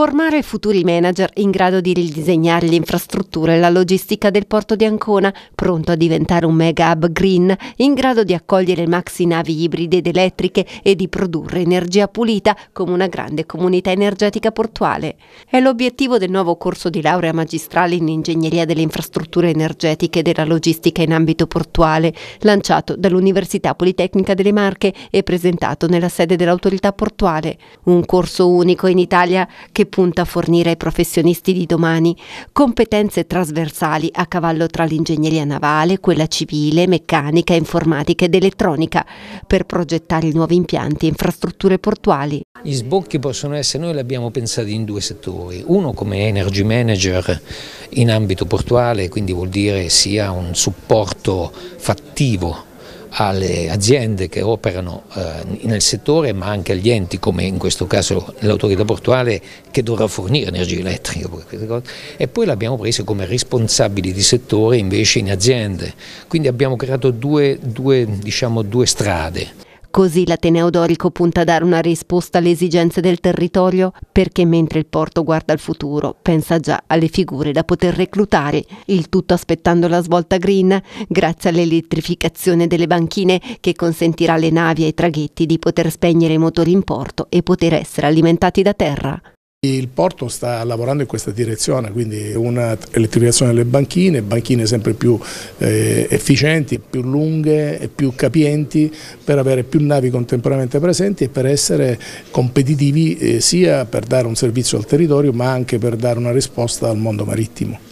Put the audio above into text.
Formare futuri manager in grado di ridisegnare l'infrastruttura e la logistica del porto di Ancona, pronto a diventare un mega hub green, in grado di accogliere maxi navi ibride ed elettriche e di produrre energia pulita come una grande comunità energetica portuale. È l'obiettivo del nuovo corso di laurea magistrale in ingegneria delle infrastrutture energetiche e della logistica in ambito portuale, lanciato dall'Università Politecnica delle Marche e presentato nella sede dell'autorità portuale. Un corso unico in Italia che punta a fornire ai professionisti di domani competenze trasversali a cavallo tra l'ingegneria navale, quella civile, meccanica, informatica ed elettronica per progettare nuovi impianti e infrastrutture portuali. Gli sbocchi possono essere, noi li abbiamo pensati in due settori, uno come energy manager in ambito portuale, quindi vuol dire sia un supporto fattivo alle aziende che operano eh, nel settore ma anche agli enti come in questo caso l'autorità portuale che dovrà fornire energia elettrica e poi l'abbiamo presa come responsabili di settore invece in aziende quindi abbiamo creato due, due, diciamo, due strade. Così l'Ateneo Dorico punta a dare una risposta alle esigenze del territorio perché mentre il porto guarda al futuro pensa già alle figure da poter reclutare, il tutto aspettando la svolta green grazie all'elettrificazione delle banchine che consentirà alle navi e ai traghetti di poter spegnere i motori in porto e poter essere alimentati da terra. Il porto sta lavorando in questa direzione, quindi una elettrificazione delle banchine, banchine sempre più eh, efficienti, più lunghe e più capienti per avere più navi contemporaneamente presenti e per essere competitivi eh, sia per dare un servizio al territorio ma anche per dare una risposta al mondo marittimo.